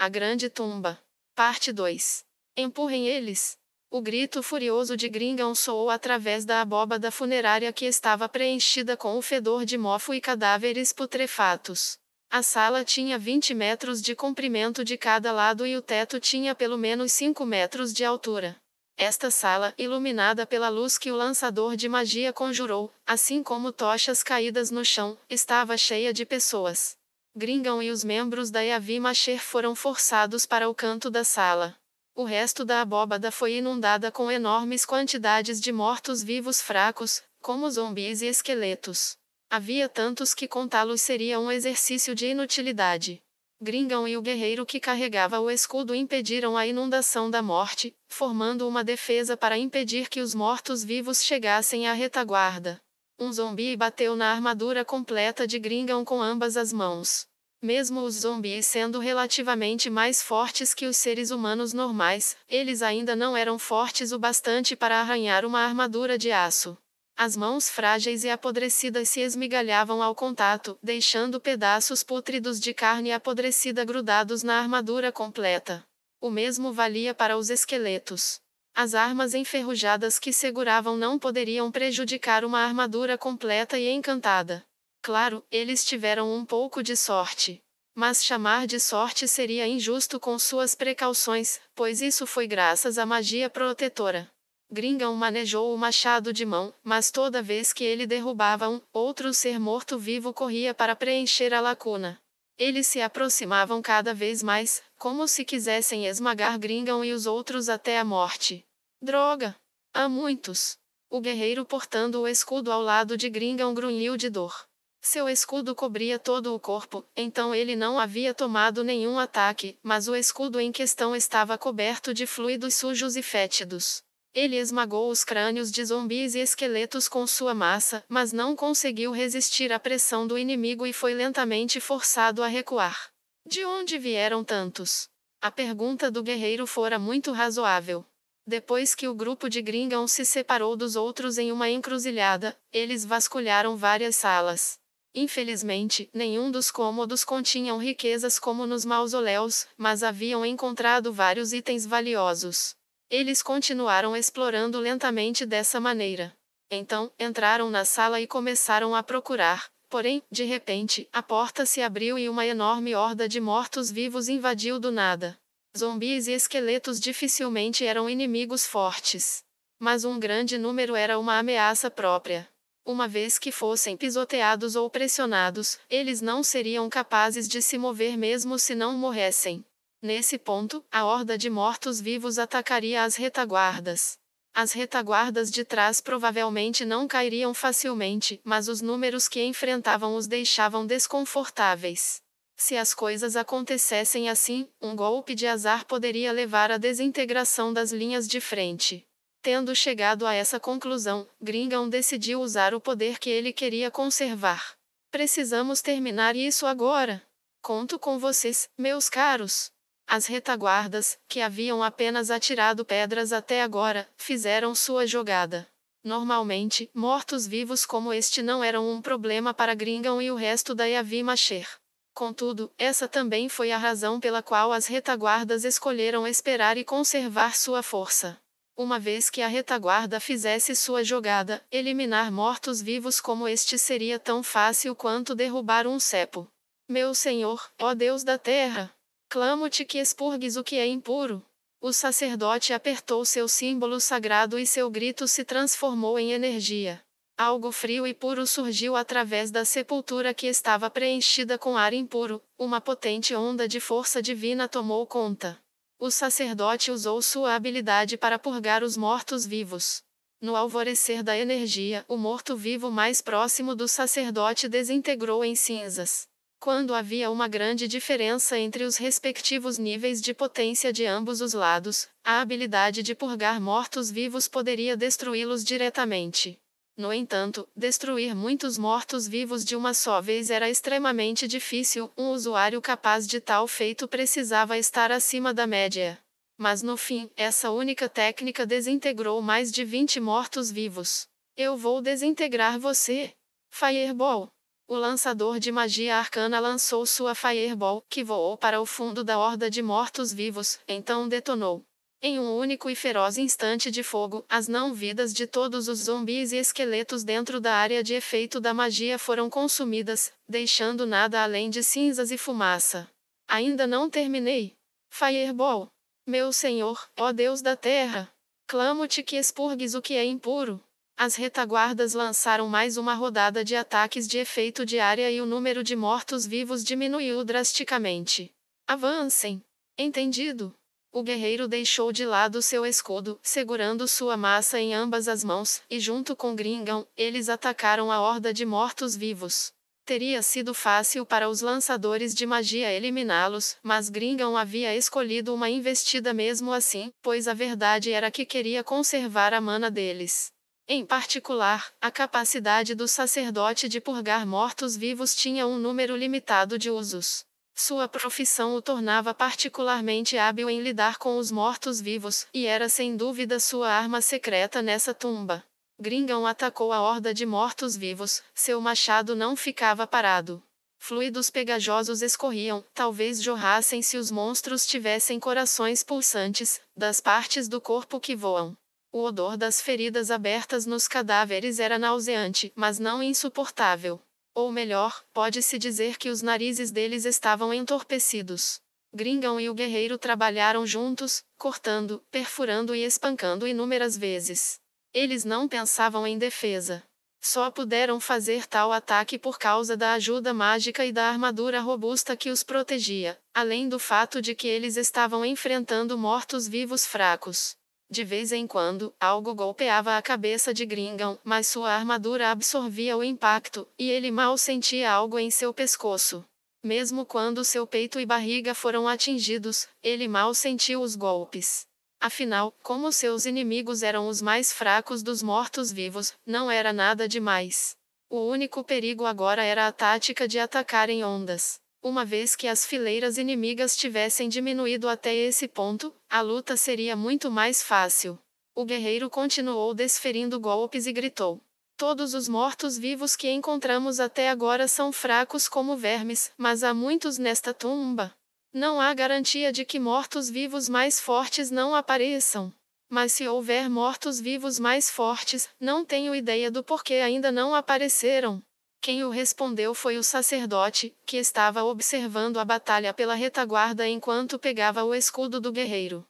A grande tumba. Parte 2. Empurrem eles. O grito furioso de Gringão soou através da abóbada funerária que estava preenchida com o fedor de mofo e cadáveres putrefatos. A sala tinha 20 metros de comprimento de cada lado e o teto tinha pelo menos 5 metros de altura. Esta sala, iluminada pela luz que o lançador de magia conjurou, assim como tochas caídas no chão, estava cheia de pessoas. Gringão e os membros da Yavi Macher foram forçados para o canto da sala. O resto da abóbada foi inundada com enormes quantidades de mortos-vivos fracos, como zumbis e esqueletos. Havia tantos que contá-los seria um exercício de inutilidade. Gringão e o guerreiro que carregava o escudo impediram a inundação da morte, formando uma defesa para impedir que os mortos-vivos chegassem à retaguarda. Um zumbi bateu na armadura completa de Gringão com ambas as mãos. Mesmo os zumbis sendo relativamente mais fortes que os seres humanos normais, eles ainda não eram fortes o bastante para arranhar uma armadura de aço. As mãos frágeis e apodrecidas se esmigalhavam ao contato, deixando pedaços pútridos de carne apodrecida grudados na armadura completa. O mesmo valia para os esqueletos. As armas enferrujadas que seguravam não poderiam prejudicar uma armadura completa e encantada. Claro, eles tiveram um pouco de sorte. Mas chamar de sorte seria injusto com suas precauções, pois isso foi graças à magia protetora. Gringão manejou o machado de mão, mas toda vez que ele derrubava um, outro ser morto-vivo corria para preencher a lacuna. Eles se aproximavam cada vez mais, como se quisessem esmagar Gringão e os outros até a morte. Droga! Há muitos! O guerreiro portando o escudo ao lado de Gringon grunhiu de dor. Seu escudo cobria todo o corpo, então ele não havia tomado nenhum ataque, mas o escudo em questão estava coberto de fluidos sujos e fétidos. Ele esmagou os crânios de zumbis e esqueletos com sua massa, mas não conseguiu resistir à pressão do inimigo e foi lentamente forçado a recuar. De onde vieram tantos? A pergunta do guerreiro fora muito razoável. Depois que o grupo de Gringon se separou dos outros em uma encruzilhada, eles vasculharam várias salas. Infelizmente, nenhum dos cômodos continham riquezas como nos mausoléus, mas haviam encontrado vários itens valiosos. Eles continuaram explorando lentamente dessa maneira. Então, entraram na sala e começaram a procurar. Porém, de repente, a porta se abriu e uma enorme horda de mortos-vivos invadiu do nada. Zumbis e esqueletos dificilmente eram inimigos fortes. Mas um grande número era uma ameaça própria. Uma vez que fossem pisoteados ou pressionados, eles não seriam capazes de se mover mesmo se não morressem. Nesse ponto, a horda de mortos-vivos atacaria as retaguardas. As retaguardas de trás provavelmente não cairiam facilmente, mas os números que enfrentavam os deixavam desconfortáveis. Se as coisas acontecessem assim, um golpe de azar poderia levar à desintegração das linhas de frente. Tendo chegado a essa conclusão, Gringão decidiu usar o poder que ele queria conservar. Precisamos terminar isso agora. Conto com vocês, meus caros. As retaguardas, que haviam apenas atirado pedras até agora, fizeram sua jogada. Normalmente, mortos-vivos como este não eram um problema para Gringão e o resto da Yavi Macher. Contudo, essa também foi a razão pela qual as retaguardas escolheram esperar e conservar sua força. Uma vez que a retaguarda fizesse sua jogada, eliminar mortos-vivos como este seria tão fácil quanto derrubar um cepo. Meu Senhor, ó Deus da terra! Clamo-te que expurgues o que é impuro. O sacerdote apertou seu símbolo sagrado e seu grito se transformou em energia. Algo frio e puro surgiu através da sepultura que estava preenchida com ar impuro, uma potente onda de força divina tomou conta. O sacerdote usou sua habilidade para purgar os mortos-vivos. No alvorecer da energia, o morto-vivo mais próximo do sacerdote desintegrou em cinzas. Quando havia uma grande diferença entre os respectivos níveis de potência de ambos os lados, a habilidade de purgar mortos-vivos poderia destruí-los diretamente. No entanto, destruir muitos mortos-vivos de uma só vez era extremamente difícil, um usuário capaz de tal feito precisava estar acima da média. Mas no fim, essa única técnica desintegrou mais de 20 mortos-vivos. Eu vou desintegrar você. Fireball. O lançador de magia arcana lançou sua Fireball, que voou para o fundo da horda de mortos-vivos, então detonou. Em um único e feroz instante de fogo, as não-vidas de todos os zumbis e esqueletos dentro da área de efeito da magia foram consumidas, deixando nada além de cinzas e fumaça. Ainda não terminei. Fireball. Meu Senhor, ó Deus da terra. Clamo-te que expurgues o que é impuro. As retaguardas lançaram mais uma rodada de ataques de efeito de área e o número de mortos-vivos diminuiu drasticamente. Avancem. Entendido. O guerreiro deixou de lado seu escudo, segurando sua massa em ambas as mãos, e junto com Gringão, eles atacaram a horda de mortos-vivos. Teria sido fácil para os lançadores de magia eliminá-los, mas Gringão havia escolhido uma investida mesmo assim, pois a verdade era que queria conservar a mana deles. Em particular, a capacidade do sacerdote de purgar mortos-vivos tinha um número limitado de usos. Sua profissão o tornava particularmente hábil em lidar com os mortos-vivos, e era sem dúvida sua arma secreta nessa tumba. Gringão atacou a horda de mortos-vivos, seu machado não ficava parado. Fluidos pegajosos escorriam, talvez jorrassem se os monstros tivessem corações pulsantes, das partes do corpo que voam. O odor das feridas abertas nos cadáveres era nauseante, mas não insuportável. Ou melhor, pode-se dizer que os narizes deles estavam entorpecidos. Gringão e o guerreiro trabalharam juntos, cortando, perfurando e espancando inúmeras vezes. Eles não pensavam em defesa. Só puderam fazer tal ataque por causa da ajuda mágica e da armadura robusta que os protegia, além do fato de que eles estavam enfrentando mortos-vivos fracos. De vez em quando, algo golpeava a cabeça de Gringão, mas sua armadura absorvia o impacto, e ele mal sentia algo em seu pescoço. Mesmo quando seu peito e barriga foram atingidos, ele mal sentiu os golpes. Afinal, como seus inimigos eram os mais fracos dos mortos-vivos, não era nada demais. O único perigo agora era a tática de atacar em ondas. Uma vez que as fileiras inimigas tivessem diminuído até esse ponto, a luta seria muito mais fácil. O guerreiro continuou desferindo golpes e gritou: Todos os mortos-vivos que encontramos até agora são fracos como vermes, mas há muitos nesta tumba. Não há garantia de que mortos-vivos mais fortes não apareçam. Mas se houver mortos-vivos mais fortes, não tenho ideia do porquê ainda não apareceram. Quem o respondeu foi o sacerdote, que estava observando a batalha pela retaguarda enquanto pegava o escudo do guerreiro.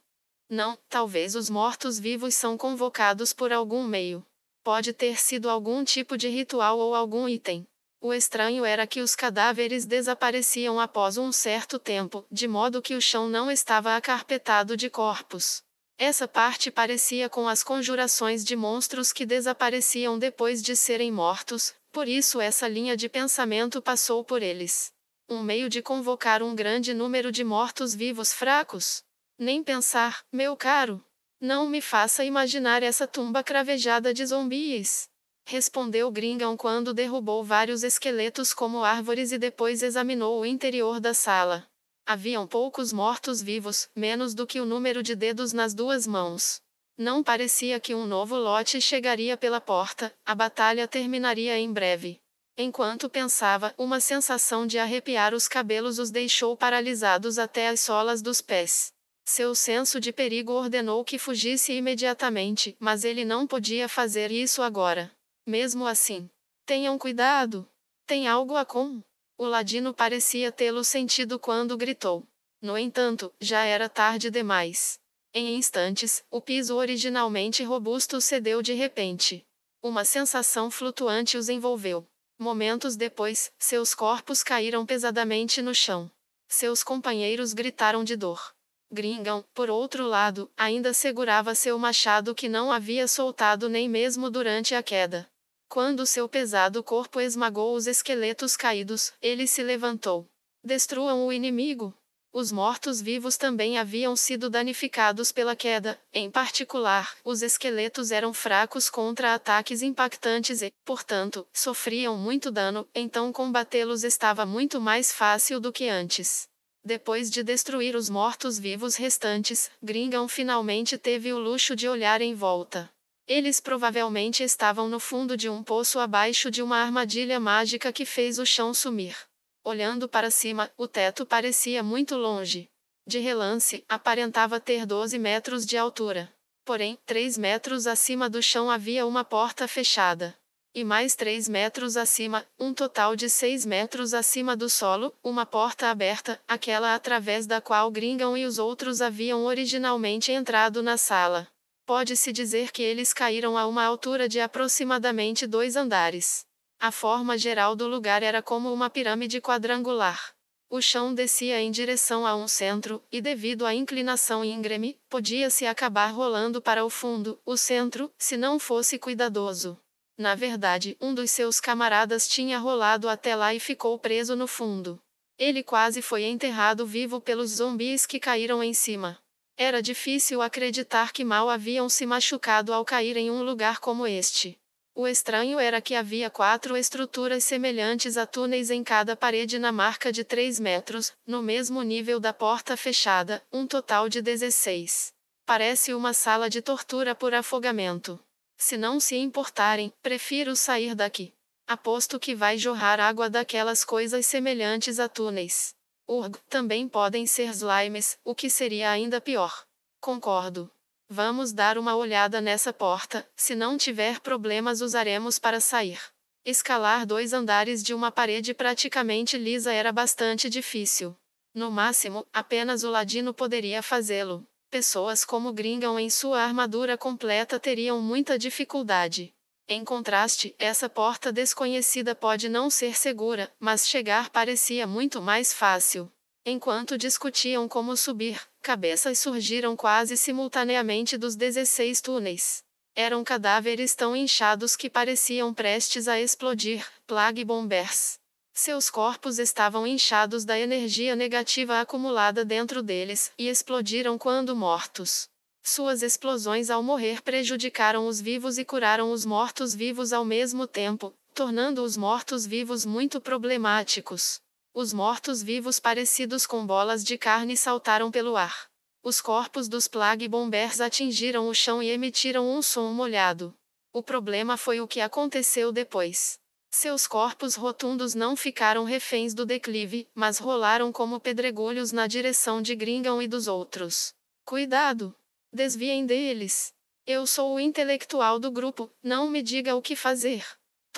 Não, talvez os mortos-vivos são convocados por algum meio. Pode ter sido algum tipo de ritual ou algum item. O estranho era que os cadáveres desapareciam após um certo tempo, de modo que o chão não estava acarpetado de corpos. Essa parte parecia com as conjurações de monstros que desapareciam depois de serem mortos, por isso essa linha de pensamento passou por eles. Um meio de convocar um grande número de mortos-vivos fracos? Nem pensar, meu caro. Não me faça imaginar essa tumba cravejada de zumbis. Respondeu Gringão quando derrubou vários esqueletos como árvores e depois examinou o interior da sala. Haviam poucos mortos-vivos, menos do que o número de dedos nas duas mãos. Não parecia que um novo lote chegaria pela porta, a batalha terminaria em breve. Enquanto pensava, uma sensação de arrepiar os cabelos os deixou paralisados até as solas dos pés. Seu senso de perigo ordenou que fugisse imediatamente, mas ele não podia fazer isso agora. Mesmo assim, tenham cuidado! Tem algo a com? O ladino parecia tê-lo sentido quando gritou. No entanto, já era tarde demais. Em instantes, o piso originalmente robusto cedeu de repente. Uma sensação flutuante os envolveu. Momentos depois, seus corpos caíram pesadamente no chão. Seus companheiros gritaram de dor. Gringão, por outro lado, ainda segurava seu machado que não havia soltado nem mesmo durante a queda. Quando seu pesado corpo esmagou os esqueletos caídos, ele se levantou. Destruam o inimigo! Os mortos-vivos também haviam sido danificados pela queda, em particular, os esqueletos eram fracos contra ataques impactantes e, portanto, sofriam muito dano, então combatê-los estava muito mais fácil do que antes. Depois de destruir os mortos-vivos restantes, Gringan finalmente teve o luxo de olhar em volta. Eles provavelmente estavam no fundo de um poço abaixo de uma armadilha mágica que fez o chão sumir. Olhando para cima, o teto parecia muito longe. De relance, aparentava ter 12 metros de altura. Porém, 3 metros acima do chão havia uma porta fechada. E mais 3 metros acima, um total de 6 metros acima do solo, uma porta aberta, aquela através da qual Gringão e os outros haviam originalmente entrado na sala. Pode-se dizer que eles caíram a uma altura de aproximadamente dois andares. A forma geral do lugar era como uma pirâmide quadrangular. O chão descia em direção a um centro, e devido à inclinação íngreme, podia-se acabar rolando para o fundo, o centro, se não fosse cuidadoso. Na verdade, um dos seus camaradas tinha rolado até lá e ficou preso no fundo. Ele quase foi enterrado vivo pelos zumbis que caíram em cima. Era difícil acreditar que mal haviam se machucado ao cair em um lugar como este. O estranho era que havia quatro estruturas semelhantes a túneis em cada parede na marca de 3 metros, no mesmo nível da porta fechada, um total de 16. Parece uma sala de tortura por afogamento. Se não se importarem, prefiro sair daqui. Aposto que vai jorrar água daquelas coisas semelhantes a túneis. Urg, também podem ser slimes, o que seria ainda pior. Concordo. Vamos dar uma olhada nessa porta, se não tiver problemas usaremos para sair. Escalar dois andares de uma parede praticamente lisa era bastante difícil. No máximo, apenas o ladino poderia fazê-lo. Pessoas como Gringam em sua armadura completa teriam muita dificuldade. Em contraste, essa porta desconhecida pode não ser segura, mas chegar parecia muito mais fácil. Enquanto discutiam como subir, cabeças surgiram quase simultaneamente dos 16 túneis. Eram cadáveres tão inchados que pareciam prestes a explodir, plague bombers. Seus corpos estavam inchados da energia negativa acumulada dentro deles, e explodiram quando mortos. Suas explosões ao morrer prejudicaram os vivos e curaram os mortos-vivos ao mesmo tempo, tornando os mortos-vivos muito problemáticos. Os mortos-vivos parecidos com bolas de carne saltaram pelo ar. Os corpos dos Plague Bombers atingiram o chão e emitiram um som molhado. O problema foi o que aconteceu depois. Seus corpos rotundos não ficaram reféns do declive, mas rolaram como pedregulhos na direção de Gringham e dos outros. Cuidado! Desviem deles! Eu sou o intelectual do grupo, não me diga o que fazer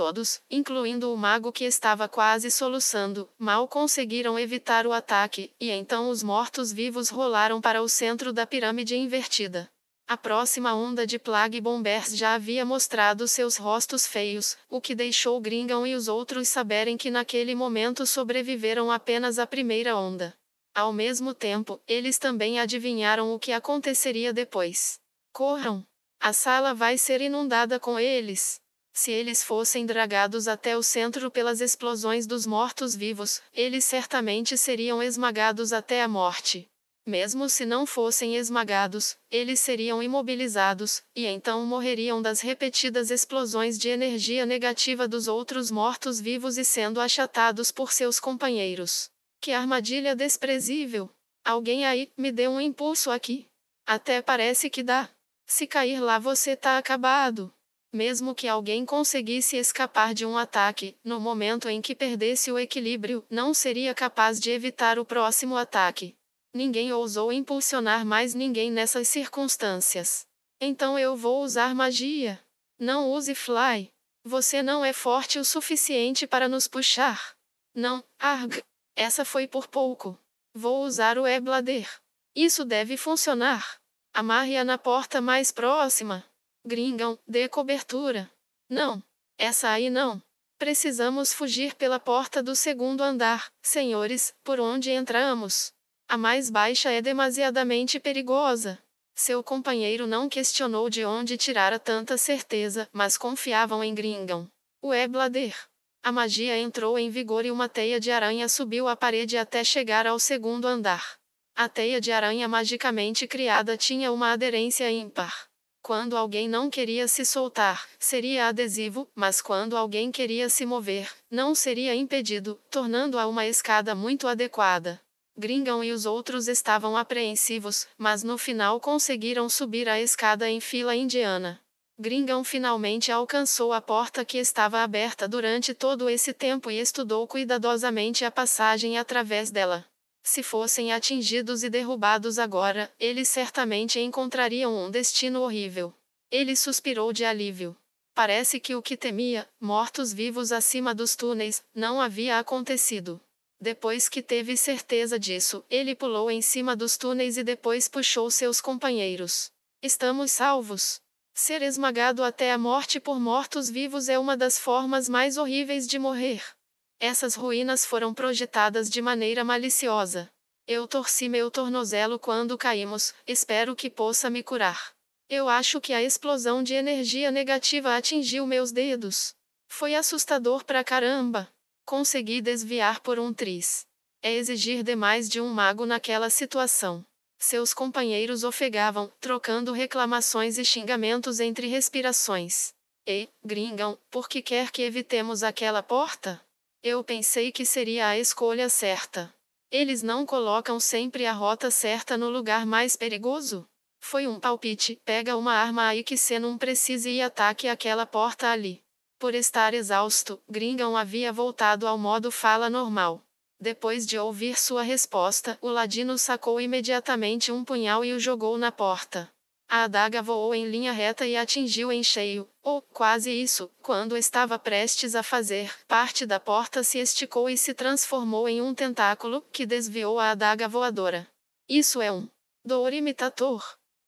todos, incluindo o mago que estava quase soluçando, mal conseguiram evitar o ataque, e então os mortos-vivos rolaram para o centro da pirâmide invertida. A próxima onda de Plague Bombers já havia mostrado seus rostos feios, o que deixou Gringão e os outros saberem que naquele momento sobreviveram apenas à primeira onda. Ao mesmo tempo, eles também adivinharam o que aconteceria depois. Corram! A sala vai ser inundada com eles. Se eles fossem dragados até o centro pelas explosões dos mortos-vivos, eles certamente seriam esmagados até a morte. Mesmo se não fossem esmagados, eles seriam imobilizados, e então morreriam das repetidas explosões de energia negativa dos outros mortos-vivos e sendo achatados por seus companheiros. Que armadilha desprezível! Alguém aí, me deu um impulso aqui? Até parece que dá. Se cair lá você tá acabado. Mesmo que alguém conseguisse escapar de um ataque, no momento em que perdesse o equilíbrio, não seria capaz de evitar o próximo ataque. Ninguém ousou impulsionar mais ninguém nessas circunstâncias. Então eu vou usar magia. Não use fly. Você não é forte o suficiente para nos puxar. Não, arg. Essa foi por pouco. Vou usar o eblader. Isso deve funcionar. Amarre-a na porta mais próxima. Gringão, dê cobertura. Não. Essa aí não. Precisamos fugir pela porta do segundo andar, senhores, por onde entramos. A mais baixa é demasiadamente perigosa. Seu companheiro não questionou de onde tirara tanta certeza, mas confiavam em Gringão. O Eblader. A magia entrou em vigor e uma teia de aranha subiu a parede até chegar ao segundo andar. A teia de aranha magicamente criada tinha uma aderência ímpar. Quando alguém não queria se soltar, seria adesivo, mas quando alguém queria se mover, não seria impedido, tornando-a uma escada muito adequada. Gringão e os outros estavam apreensivos, mas no final conseguiram subir a escada em fila indiana. Gringão finalmente alcançou a porta que estava aberta durante todo esse tempo e estudou cuidadosamente a passagem através dela. Se fossem atingidos e derrubados agora, eles certamente encontrariam um destino horrível. Ele suspirou de alívio. Parece que o que temia, mortos-vivos acima dos túneis, não havia acontecido. Depois que teve certeza disso, ele pulou em cima dos túneis e depois puxou seus companheiros. Estamos salvos. Ser esmagado até a morte por mortos-vivos é uma das formas mais horríveis de morrer. Essas ruínas foram projetadas de maneira maliciosa. Eu torci meu tornozelo quando caímos, espero que possa me curar. Eu acho que a explosão de energia negativa atingiu meus dedos. Foi assustador pra caramba. Consegui desviar por um tris. É exigir demais de um mago naquela situação. Seus companheiros ofegavam, trocando reclamações e xingamentos entre respirações. E, gringão, por que quer que evitemos aquela porta? Eu pensei que seria a escolha certa. Eles não colocam sempre a rota certa no lugar mais perigoso? Foi um palpite, pega uma arma aí que cê não precise e ataque aquela porta ali. Por estar exausto, Gringon havia voltado ao modo fala normal. Depois de ouvir sua resposta, o ladino sacou imediatamente um punhal e o jogou na porta. A adaga voou em linha reta e atingiu em cheio, ou oh, quase isso, quando estava prestes a fazer. Parte da porta se esticou e se transformou em um tentáculo que desviou a adaga voadora. Isso é um dourimitator.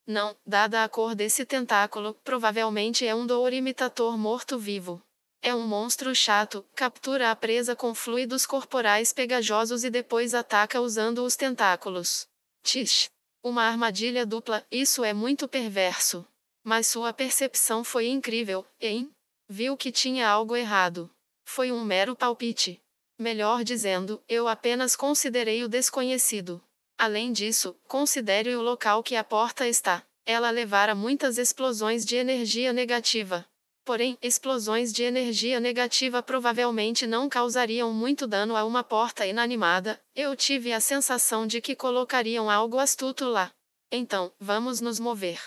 Não, dada a cor desse tentáculo, provavelmente é um dourimitator morto-vivo. É um monstro chato, captura a presa com fluidos corporais pegajosos e depois ataca usando os tentáculos. Tish. Uma armadilha dupla, isso é muito perverso. Mas sua percepção foi incrível, hein? Viu que tinha algo errado. Foi um mero palpite. Melhor dizendo, eu apenas considerei o desconhecido. Além disso, considere o local que a porta está. Ela levara muitas explosões de energia negativa. Porém, explosões de energia negativa provavelmente não causariam muito dano a uma porta inanimada. Eu tive a sensação de que colocariam algo astuto lá. Então, vamos nos mover.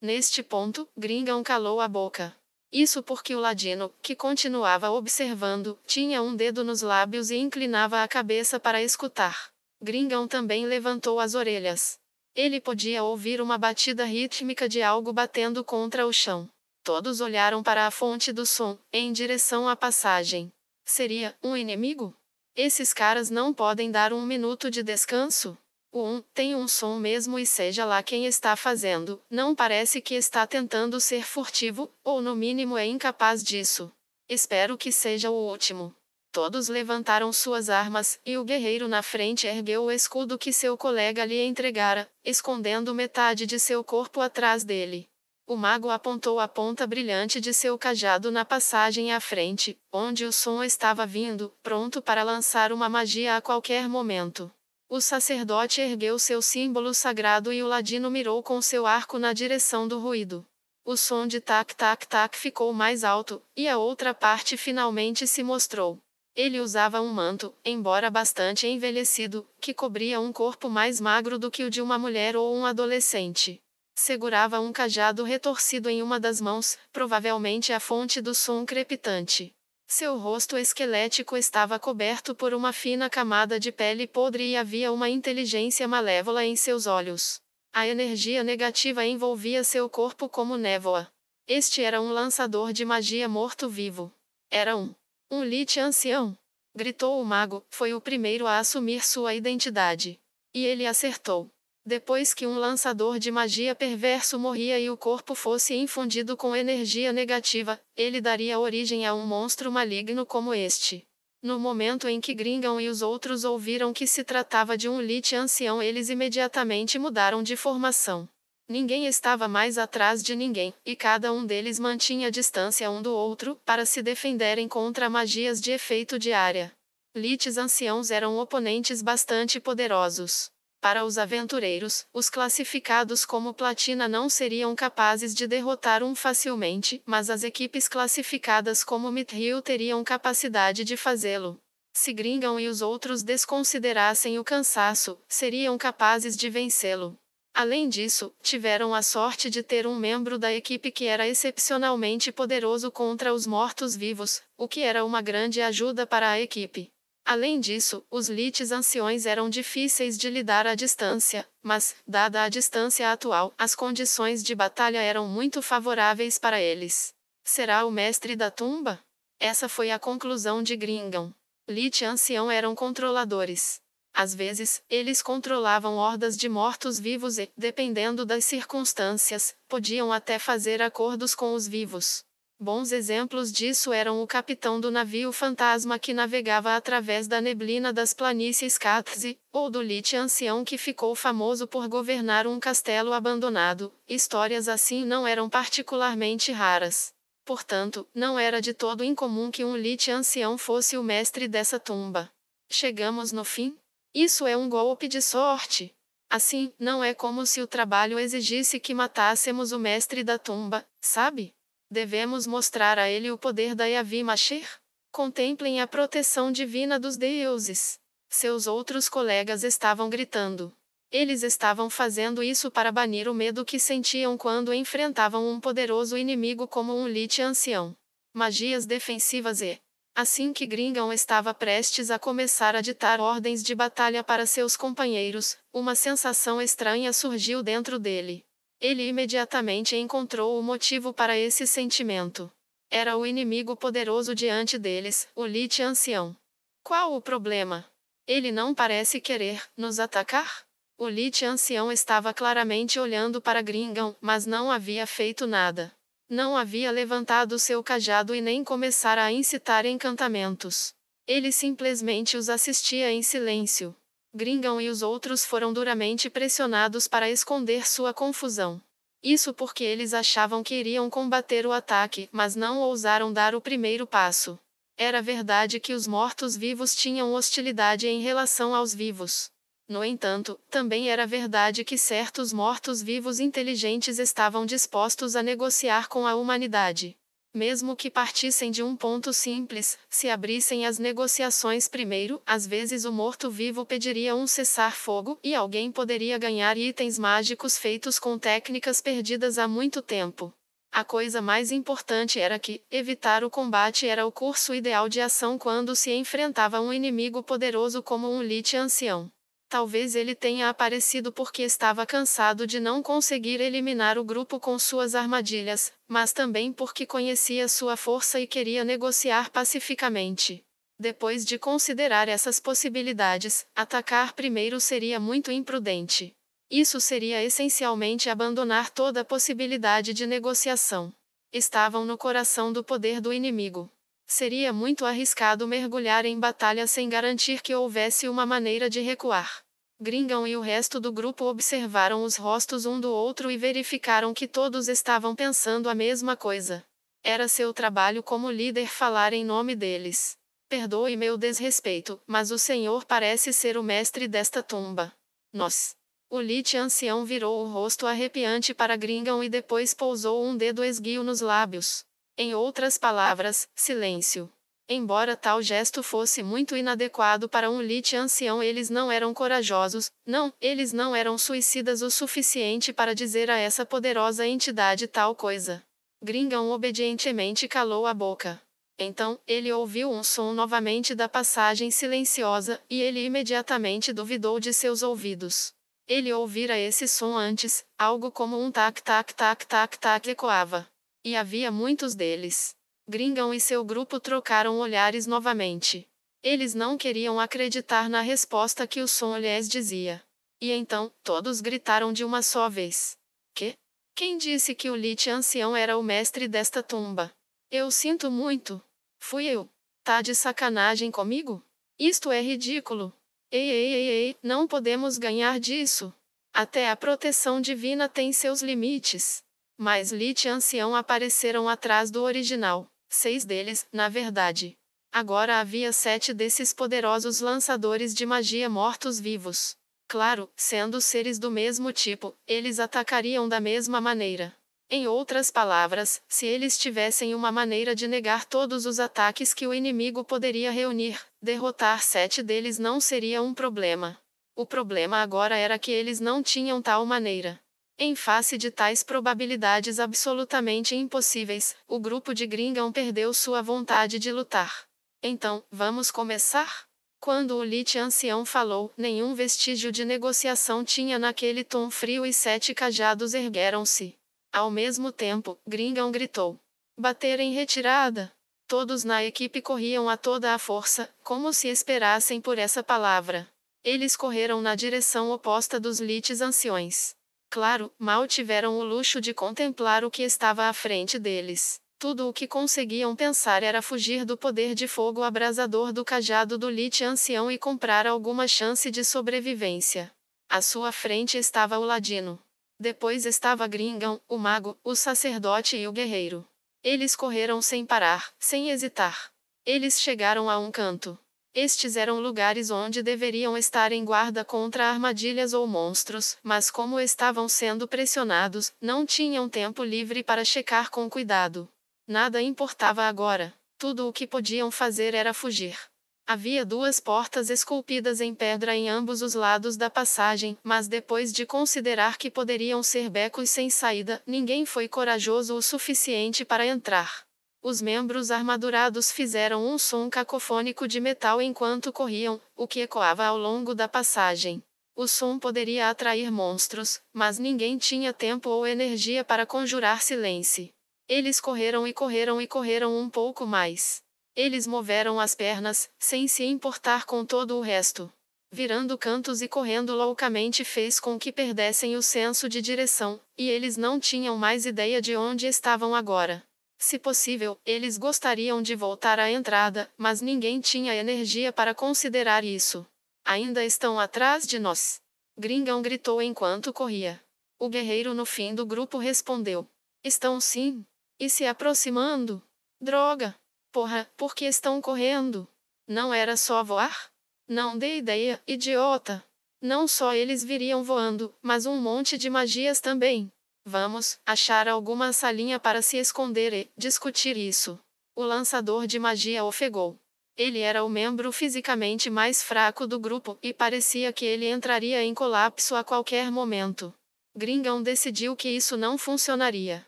Neste ponto, Gringão calou a boca. Isso porque o ladino, que continuava observando, tinha um dedo nos lábios e inclinava a cabeça para escutar. Gringão também levantou as orelhas. Ele podia ouvir uma batida rítmica de algo batendo contra o chão. Todos olharam para a fonte do som, em direção à passagem. Seria um inimigo? Esses caras não podem dar um minuto de descanso? O um tem um som mesmo e seja lá quem está fazendo, não parece que está tentando ser furtivo, ou no mínimo é incapaz disso. Espero que seja o último. Todos levantaram suas armas, e o guerreiro na frente ergueu o escudo que seu colega lhe entregara, escondendo metade de seu corpo atrás dele. O mago apontou a ponta brilhante de seu cajado na passagem à frente, onde o som estava vindo, pronto para lançar uma magia a qualquer momento. O sacerdote ergueu seu símbolo sagrado e o ladino mirou com seu arco na direção do ruído. O som de tac-tac-tac ficou mais alto, e a outra parte finalmente se mostrou. Ele usava um manto, embora bastante envelhecido, que cobria um corpo mais magro do que o de uma mulher ou um adolescente. Segurava um cajado retorcido em uma das mãos, provavelmente a fonte do som crepitante. Seu rosto esquelético estava coberto por uma fina camada de pele podre e havia uma inteligência malévola em seus olhos. A energia negativa envolvia seu corpo como névoa. Este era um lançador de magia morto-vivo. Era um. Um Lich ancião. Gritou o mago, foi o primeiro a assumir sua identidade. E ele acertou. Depois que um lançador de magia perverso morria e o corpo fosse infundido com energia negativa, ele daria origem a um monstro maligno como este. No momento em que Gringam e os outros ouviram que se tratava de um Lich ancião, eles imediatamente mudaram de formação. Ninguém estava mais atrás de ninguém, e cada um deles mantinha distância um do outro, para se defenderem contra magias de efeito de área. Liches anciãos eram oponentes bastante poderosos. Para os aventureiros, os classificados como platina não seriam capazes de derrotar um facilmente, mas as equipes classificadas como Mithril teriam capacidade de fazê-lo. Se Gringam e os outros desconsiderassem o cansaço, seriam capazes de vencê-lo. Além disso, tiveram a sorte de ter um membro da equipe que era excepcionalmente poderoso contra os mortos-vivos, o que era uma grande ajuda para a equipe. Além disso, os lites anciões eram difíceis de lidar à distância, mas, dada a distância atual, as condições de batalha eram muito favoráveis para eles. Será o mestre da tumba? Essa foi a conclusão de Gringon. Lit ancião eram controladores. Às vezes, eles controlavam hordas de mortos-vivos e, dependendo das circunstâncias, podiam até fazer acordos com os vivos. Bons exemplos disso eram o capitão do navio fantasma que navegava através da neblina das planícies Katzi, ou do Lich ancião que ficou famoso por governar um castelo abandonado. Histórias assim não eram particularmente raras. Portanto, não era de todo incomum que um Lich ancião fosse o mestre dessa tumba. Chegamos no fim? Isso é um golpe de sorte. Assim, não é como se o trabalho exigisse que matássemos o mestre da tumba, sabe? Devemos mostrar a ele o poder da Yavimashir? Contemplem a proteção divina dos deuses. Seus outros colegas estavam gritando. Eles estavam fazendo isso para banir o medo que sentiam quando enfrentavam um poderoso inimigo como um Lich ancião. Magias defensivas e. Assim que Gringão estava prestes a começar a ditar ordens de batalha para seus companheiros, uma sensação estranha surgiu dentro dele. Ele imediatamente encontrou o motivo para esse sentimento. Era o inimigo poderoso diante deles, o Lich Ancião. Qual o problema? Ele não parece querer nos atacar? O Lich Ancião estava claramente olhando para Gringão, mas não havia feito nada. Não havia levantado seu cajado e nem começara a incitar encantamentos. Ele simplesmente os assistia em silêncio. Gringão e os outros foram duramente pressionados para esconder sua confusão. Isso porque eles achavam que iriam combater o ataque, mas não ousaram dar o primeiro passo. Era verdade que os mortos-vivos tinham hostilidade em relação aos vivos. No entanto, também era verdade que certos mortos-vivos inteligentes estavam dispostos a negociar com a humanidade. Mesmo que partissem de um ponto simples, se abrissem as negociações primeiro, às vezes o morto-vivo pediria um cessar-fogo e alguém poderia ganhar itens mágicos feitos com técnicas perdidas há muito tempo. A coisa mais importante era que, evitar o combate era o curso ideal de ação quando se enfrentava um inimigo poderoso como um Lich Ancião. Talvez ele tenha aparecido porque estava cansado de não conseguir eliminar o grupo com suas armadilhas, mas também porque conhecia sua força e queria negociar pacificamente. Depois de considerar essas possibilidades, atacar primeiro seria muito imprudente. Isso seria essencialmente abandonar toda possibilidade de negociação. Estavam no coração do poder do inimigo. Seria muito arriscado mergulhar em batalha sem garantir que houvesse uma maneira de recuar. Gringão e o resto do grupo observaram os rostos um do outro e verificaram que todos estavam pensando a mesma coisa. Era seu trabalho como líder falar em nome deles. Perdoe meu desrespeito, mas o senhor parece ser o mestre desta tumba. Nós. O Lich ancião virou o rosto arrepiante para Gringão e depois pousou um dedo esguio nos lábios. Em outras palavras, silêncio. Embora tal gesto fosse muito inadequado para um elite ancião, eles não eram corajosos, não, eles não eram suicidas o suficiente para dizer a essa poderosa entidade tal coisa. Gringão obedientemente calou a boca. Então, ele ouviu um som novamente da passagem silenciosa, e ele imediatamente duvidou de seus ouvidos. Ele ouvira esse som antes, algo como um tac-tac-tac-tac-tac ecoava. E havia muitos deles. Gringão e seu grupo trocaram olhares novamente. Eles não queriam acreditar na resposta que o som lhes dizia. E então, todos gritaram de uma só vez. Que? Quem disse que o Lich Ancião era o mestre desta tumba? Eu sinto muito. Fui eu. Tá de sacanagem comigo? Isto é ridículo. Ei, ei, ei, ei, não podemos ganhar disso. Até a proteção divina tem seus limites mas Lich e Ancião apareceram atrás do original, seis deles, na verdade. Agora havia sete desses poderosos lançadores de magia mortos-vivos. Claro, sendo seres do mesmo tipo, eles atacariam da mesma maneira. Em outras palavras, se eles tivessem uma maneira de negar todos os ataques que o inimigo poderia reunir, derrotar sete deles não seria um problema. O problema agora era que eles não tinham tal maneira. Em face de tais probabilidades absolutamente impossíveis, o grupo de Gringão perdeu sua vontade de lutar. Então, vamos começar? Quando o Lich ancião falou, nenhum vestígio de negociação tinha naquele tom frio e sete cajados ergueram-se. Ao mesmo tempo, Gringão gritou. Bater em retirada! Todos na equipe corriam a toda a força, como se esperassem por essa palavra. Eles correram na direção oposta dos Liches anciões. Claro, mal tiveram o luxo de contemplar o que estava à frente deles. Tudo o que conseguiam pensar era fugir do poder de fogo abrasador do cajado do Lich Ancião e comprar alguma chance de sobrevivência. À sua frente estava o Ladino. Depois estava Gringão, o mago, o sacerdote e o guerreiro. Eles correram sem parar, sem hesitar. Eles chegaram a um canto. Estes eram lugares onde deveriam estar em guarda contra armadilhas ou monstros, mas como estavam sendo pressionados, não tinham tempo livre para checar com cuidado. Nada importava agora. Tudo o que podiam fazer era fugir. Havia duas portas esculpidas em pedra em ambos os lados da passagem, mas depois de considerar que poderiam ser becos sem saída, ninguém foi corajoso o suficiente para entrar. Os membros armadurados fizeram um som cacofônico de metal enquanto corriam, o que ecoava ao longo da passagem. O som poderia atrair monstros, mas ninguém tinha tempo ou energia para conjurar silêncio. Eles correram e correram e correram um pouco mais. Eles moveram as pernas, sem se importar com todo o resto. Virando cantos e correndo loucamente fez com que perdessem o senso de direção, e eles não tinham mais ideia de onde estavam agora. Se possível, eles gostariam de voltar à entrada, mas ninguém tinha energia para considerar isso. Ainda estão atrás de nós. Gringão gritou enquanto corria. O guerreiro no fim do grupo respondeu: Estão sim. E se aproximando? Droga! Porra, por que estão correndo? Não era só voar? Não dê ideia, idiota! Não só eles viriam voando, mas um monte de magias também. Vamos achar alguma salinha para se esconder e discutir isso. O lançador de magia ofegou. Ele era o membro fisicamente mais fraco do grupo e parecia que ele entraria em colapso a qualquer momento. Gringão decidiu que isso não funcionaria.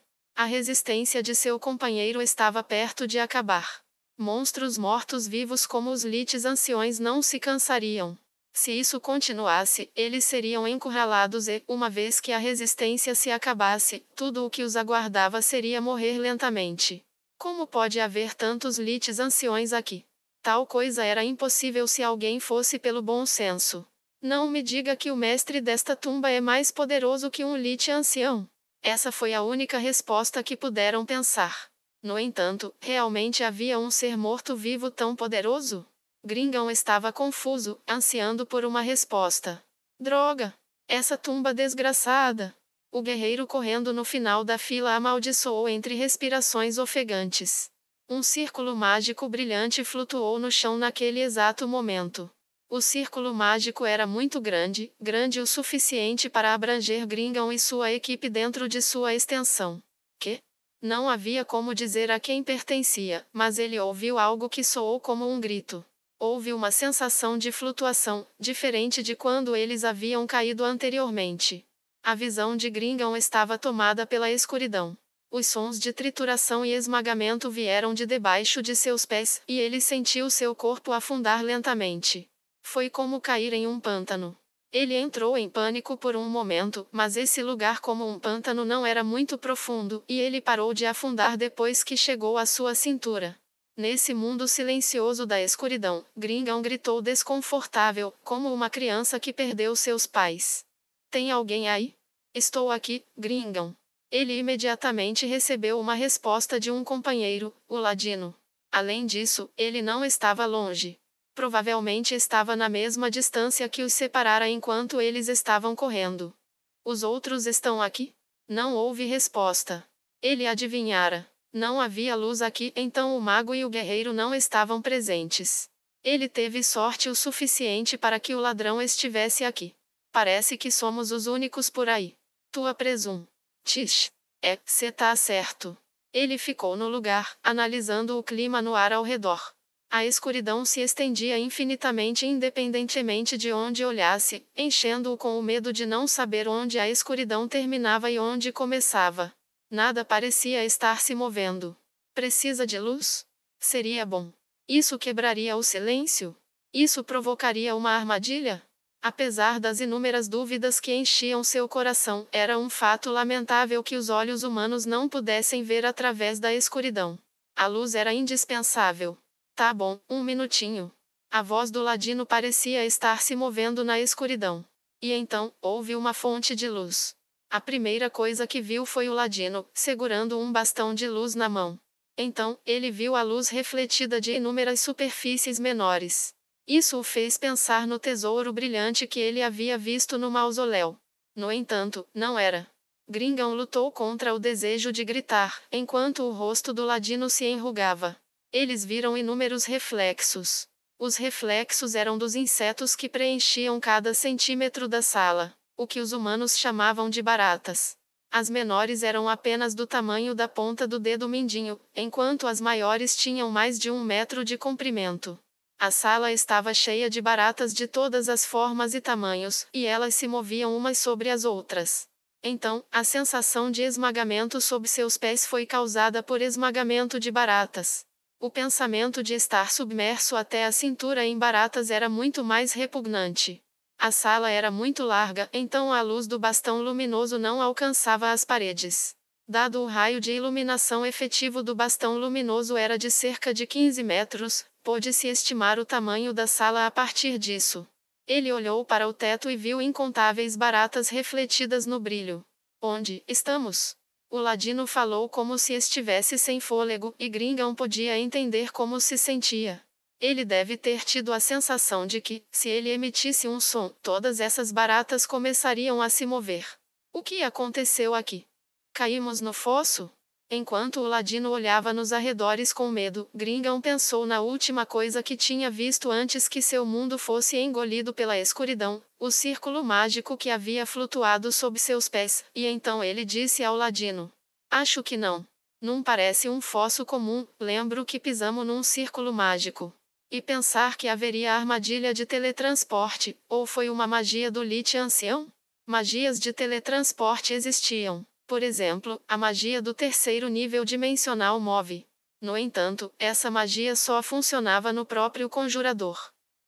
A resistência de seu companheiro estava perto de acabar. Monstros mortos-vivos como os lites anciões não se cansariam. Se isso continuasse, eles seriam encurralados e, uma vez que a resistência se acabasse, tudo o que os aguardava seria morrer lentamente. Como pode haver tantos lites anciões aqui? Tal coisa era impossível se alguém fosse pelo bom senso. Não me diga que o mestre desta tumba é mais poderoso que um lite ancião. Essa foi a única resposta que puderam pensar. No entanto, realmente havia um ser morto-vivo tão poderoso? Gringão estava confuso, ansiando por uma resposta. Droga! Essa tumba desgraçada! O guerreiro correndo no final da fila amaldiçoou entre respirações ofegantes. Um círculo mágico brilhante flutuou no chão naquele exato momento. O círculo mágico era muito grande, grande o suficiente para abranger Gringão e sua equipe dentro de sua extensão. Que? Não havia como dizer a quem pertencia, mas ele ouviu algo que soou como um grito. Houve uma sensação de flutuação, diferente de quando eles haviam caído anteriormente. A visão de Gringão estava tomada pela escuridão. Os sons de trituração e esmagamento vieram de debaixo de seus pés, e ele sentiu seu corpo afundar lentamente. Foi como cair em um pântano. Ele entrou em pânico por um momento, mas esse lugar como um pântano não era muito profundo, e ele parou de afundar depois que chegou à sua cintura. Nesse mundo silencioso da escuridão, Gringão gritou desconfortável, como uma criança que perdeu seus pais. Tem alguém aí? Estou aqui, Gringão. Ele imediatamente recebeu uma resposta de um companheiro, o ladino. Além disso, ele não estava longe. Provavelmente estava na mesma distância que os separara enquanto eles estavam correndo. Os outros estão aqui? Não houve resposta. Ele adivinhara. Não havia luz aqui, então o mago e o guerreiro não estavam presentes. Ele teve sorte o suficiente para que o ladrão estivesse aqui. Parece que somos os únicos por aí. Tua presum. Tish. É, cê tá certo. Ele ficou no lugar, analisando o clima no ar ao redor. A escuridão se estendia infinitamente independentemente de onde olhasse, enchendo-o com o medo de não saber onde a escuridão terminava e onde começava. Nada parecia estar se movendo. Precisa de luz? Seria bom. Isso quebraria o silêncio? Isso provocaria uma armadilha? Apesar das inúmeras dúvidas que enchiam seu coração, era um fato lamentável que os olhos humanos não pudessem ver através da escuridão. A luz era indispensável. Tá bom, um minutinho. A voz do ladino parecia estar se movendo na escuridão. E então, houve uma fonte de luz. A primeira coisa que viu foi o ladino, segurando um bastão de luz na mão. Então, ele viu a luz refletida de inúmeras superfícies menores. Isso o fez pensar no tesouro brilhante que ele havia visto no mausoléu. No entanto, não era. Gringão lutou contra o desejo de gritar, enquanto o rosto do ladino se enrugava. Eles viram inúmeros reflexos. Os reflexos eram dos insetos que preenchiam cada centímetro da sala o que os humanos chamavam de baratas. As menores eram apenas do tamanho da ponta do dedo mindinho, enquanto as maiores tinham mais de um metro de comprimento. A sala estava cheia de baratas de todas as formas e tamanhos, e elas se moviam umas sobre as outras. Então, a sensação de esmagamento sob seus pés foi causada por esmagamento de baratas. O pensamento de estar submerso até a cintura em baratas era muito mais repugnante. A sala era muito larga, então a luz do bastão luminoso não alcançava as paredes. Dado o raio de iluminação efetivo do bastão luminoso era de cerca de 15 metros, pôde-se estimar o tamanho da sala a partir disso. Ele olhou para o teto e viu incontáveis baratas refletidas no brilho. Onde estamos? O ladino falou como se estivesse sem fôlego, e Gringão podia entender como se sentia. Ele deve ter tido a sensação de que, se ele emitisse um som, todas essas baratas começariam a se mover. O que aconteceu aqui? Caímos no fosso? Enquanto o ladino olhava nos arredores com medo, Gringão pensou na última coisa que tinha visto antes que seu mundo fosse engolido pela escuridão, o círculo mágico que havia flutuado sob seus pés, e então ele disse ao ladino: Acho que não. Não parece um fosso comum, lembro que pisamos num círculo mágico e pensar que haveria armadilha de teletransporte, ou foi uma magia do Lich Ancião? Magias de teletransporte existiam, por exemplo, a magia do terceiro nível dimensional MOVE. No entanto, essa magia só funcionava no próprio conjurador.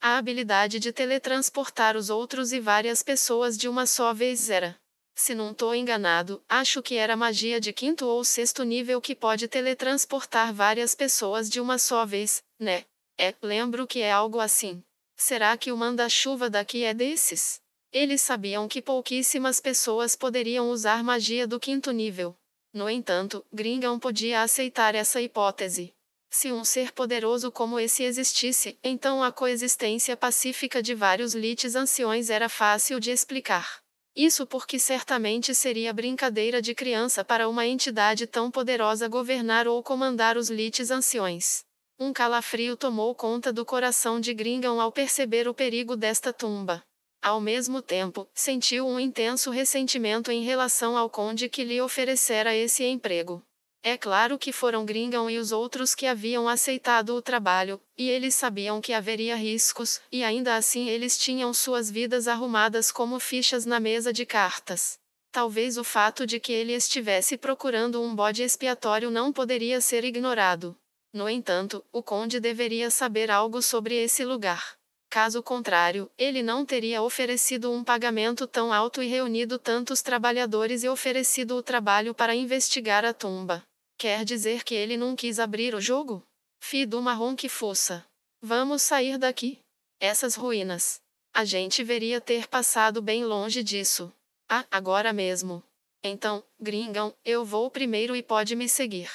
A habilidade de teletransportar os outros e várias pessoas de uma só vez era. Se não estou enganado, acho que era magia de quinto ou sexto nível que pode teletransportar várias pessoas de uma só vez, né? É, lembro que é algo assim. Será que o manda-chuva daqui é desses? Eles sabiam que pouquíssimas pessoas poderiam usar magia do quinto nível. No entanto, não podia aceitar essa hipótese. Se um ser poderoso como esse existisse, então a coexistência pacífica de vários lites anciões era fácil de explicar. Isso porque certamente seria brincadeira de criança para uma entidade tão poderosa governar ou comandar os lites anciões. Um calafrio tomou conta do coração de Gringão ao perceber o perigo desta tumba. Ao mesmo tempo, sentiu um intenso ressentimento em relação ao conde que lhe oferecera esse emprego. É claro que foram Gringão e os outros que haviam aceitado o trabalho, e eles sabiam que haveria riscos, e ainda assim eles tinham suas vidas arrumadas como fichas na mesa de cartas. Talvez o fato de que ele estivesse procurando um bode expiatório não poderia ser ignorado. No entanto, o conde deveria saber algo sobre esse lugar. Caso contrário, ele não teria oferecido um pagamento tão alto e reunido tantos trabalhadores e oferecido o trabalho para investigar a tumba. Quer dizer que ele não quis abrir o jogo? Fido marrom que força. Vamos sair daqui. Essas ruínas. A gente veria ter passado bem longe disso. Ah, agora mesmo. Então, gringão, eu vou primeiro e pode me seguir.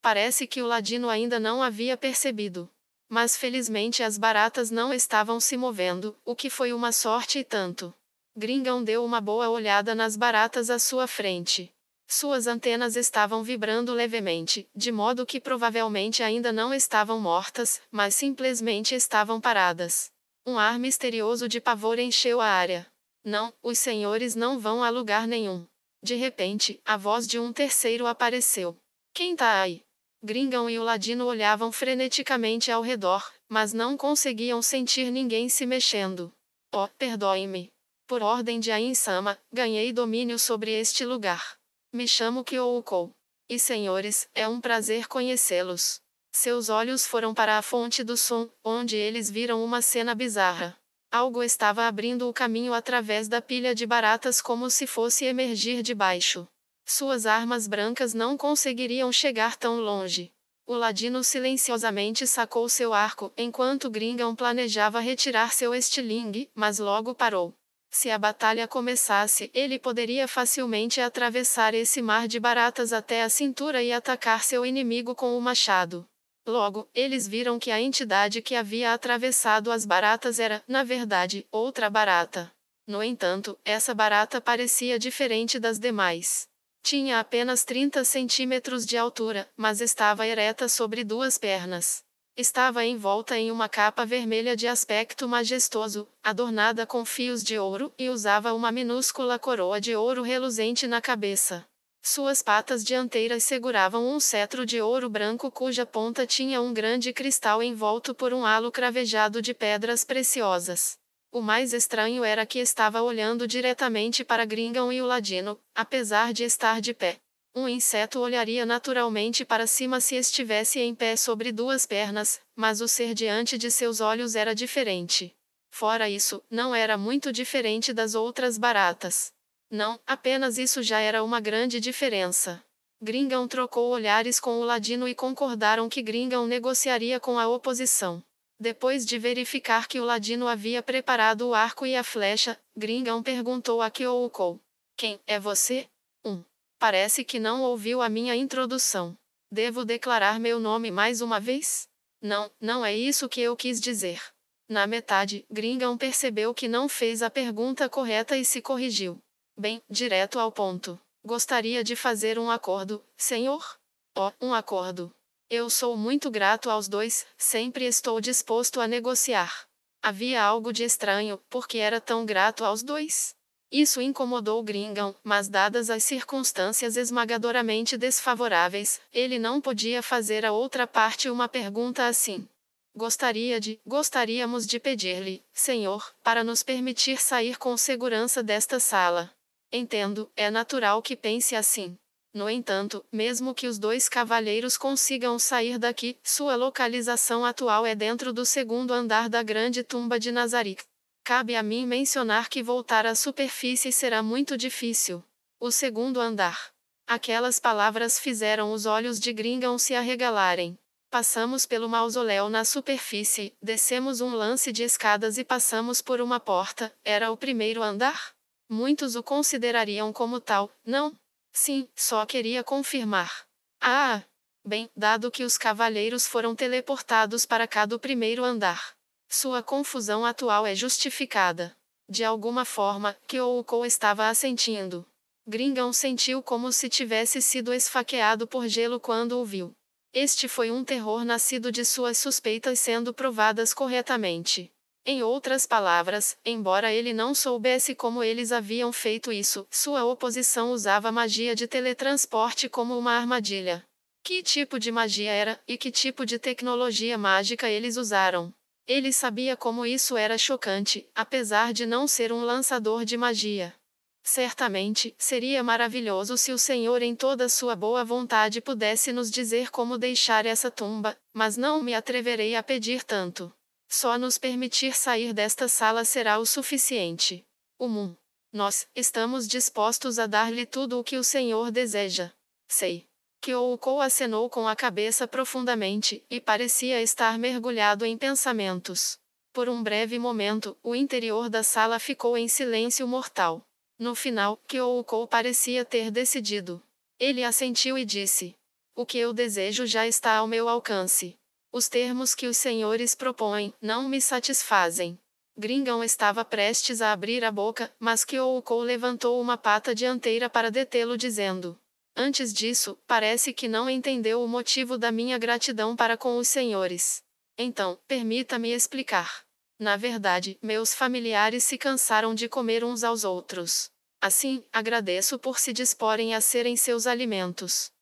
Parece que o ladino ainda não havia percebido. Mas felizmente as baratas não estavam se movendo, o que foi uma sorte e tanto. Gringão deu uma boa olhada nas baratas à sua frente. Suas antenas estavam vibrando levemente, de modo que provavelmente ainda não estavam mortas, mas simplesmente estavam paradas. Um ar misterioso de pavor encheu a área. Não, os senhores não vão a lugar nenhum. De repente, a voz de um terceiro apareceu. Quem tá aí? Gringão e o ladino olhavam freneticamente ao redor, mas não conseguiam sentir ninguém se mexendo. Oh, perdoe-me. Por ordem de Ainsama, ganhei domínio sobre este lugar. Me chamo Kyoukou. E senhores, é um prazer conhecê-los. Seus olhos foram para a fonte do som, onde eles viram uma cena bizarra. Algo estava abrindo o caminho através da pilha de baratas como se fosse emergir de baixo. Suas armas brancas não conseguiriam chegar tão longe. O ladino silenciosamente sacou seu arco, enquanto gringão planejava retirar seu estilingue, mas logo parou. Se a batalha começasse, ele poderia facilmente atravessar esse mar de baratas até a cintura e atacar seu inimigo com o machado. Logo, eles viram que a entidade que havia atravessado as baratas era, na verdade, outra barata. No entanto, essa barata parecia diferente das demais. Tinha apenas 30 centímetros de altura, mas estava ereta sobre duas pernas. Estava envolta em uma capa vermelha de aspecto majestoso, adornada com fios de ouro, e usava uma minúscula coroa de ouro reluzente na cabeça. Suas patas dianteiras seguravam um cetro de ouro branco cuja ponta tinha um grande cristal envolto por um halo cravejado de pedras preciosas. O mais estranho era que estava olhando diretamente para Gringão e o Ladino, apesar de estar de pé. Um inseto olharia naturalmente para cima se estivesse em pé sobre duas pernas, mas o ser diante de seus olhos era diferente. Fora isso, não era muito diferente das outras baratas. Não, apenas isso já era uma grande diferença. Gringão trocou olhares com o Ladino e concordaram que Gringão negociaria com a oposição. Depois de verificar que o ladino havia preparado o arco e a flecha, Gringão perguntou a Kyoukou. Quem é você? Um. Parece que não ouviu a minha introdução. Devo declarar meu nome mais uma vez? Não, não é isso que eu quis dizer. Na metade, Gringão percebeu que não fez a pergunta correta e se corrigiu. Bem, direto ao ponto. Gostaria de fazer um acordo, senhor? Oh, um acordo. Eu sou muito grato aos dois, sempre estou disposto a negociar. Havia algo de estranho, porque era tão grato aos dois. Isso incomodou Gringão, mas dadas as circunstâncias esmagadoramente desfavoráveis, ele não podia fazer a outra parte uma pergunta assim. Gostaria de, gostaríamos de pedir-lhe, senhor, para nos permitir sair com segurança desta sala. Entendo, é natural que pense assim. No entanto, mesmo que os dois cavalheiros consigam sair daqui, sua localização atual é dentro do segundo andar da grande tumba de Nazari. Cabe a mim mencionar que voltar à superfície será muito difícil. O segundo andar. Aquelas palavras fizeram os olhos de Gringão se arregalarem. Passamos pelo mausoléu na superfície, descemos um lance de escadas e passamos por uma porta. Era o primeiro andar? Muitos o considerariam como tal, não? Sim, só queria confirmar. Ah! Bem, dado que os cavaleiros foram teleportados para cá do primeiro andar. Sua confusão atual é justificada. De alguma forma, que Ouko estava assentindo. Gringão sentiu como se tivesse sido esfaqueado por gelo quando o viu. Este foi um terror nascido de suas suspeitas sendo provadas corretamente. Em outras palavras, embora ele não soubesse como eles haviam feito isso, sua oposição usava magia de teletransporte como uma armadilha. Que tipo de magia era e que tipo de tecnologia mágica eles usaram? Ele sabia como isso era chocante, apesar de não ser um lançador de magia. Certamente, seria maravilhoso se o Senhor, em toda sua boa vontade, pudesse nos dizer como deixar essa tumba, mas não me atreverei a pedir tanto. Só nos permitir sair desta sala será o suficiente. Umum. Nós estamos dispostos a dar-lhe tudo o que o Senhor deseja. Sei. Que Oukou acenou com a cabeça profundamente e parecia estar mergulhado em pensamentos. Por um breve momento, o interior da sala ficou em silêncio mortal. No final, que Oukou parecia ter decidido. Ele assentiu e disse: O que eu desejo já está ao meu alcance. Os termos que os senhores propõem não me satisfazem. Gringão estava prestes a abrir a boca, mas Kyoukou levantou uma pata dianteira para detê-lo, dizendo: Antes disso, parece que não entendeu o motivo da minha gratidão para com os senhores. Então, permita-me explicar. Na verdade, meus familiares se cansaram de comer uns aos outros. Assim, agradeço por se disporem a serem seus alimentos.